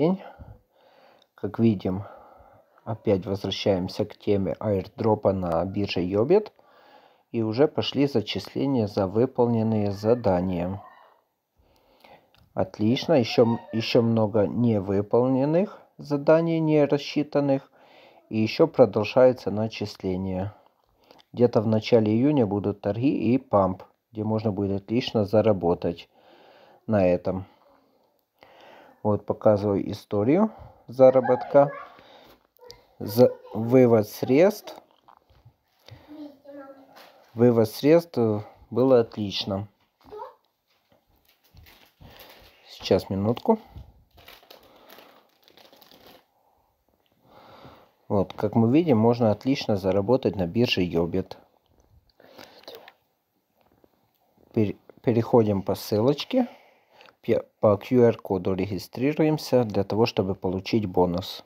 день. Как видим, опять возвращаемся к теме аирдропа на бирже Йобит. И уже пошли зачисления за выполненные задания. Отлично, еще, еще много невыполненных заданий, не рассчитанных. И еще продолжается начисление. Где-то в начале июня будут торги и памп, где можно будет отлично заработать на этом. Вот показываю историю заработка, за вывод средств. Вывод средств э, было отлично. Сейчас минутку. Вот, как мы видим, можно отлично заработать на бирже Йобит. Переходим по ссылочке по QR-коду регистрируемся для того, чтобы получить бонус.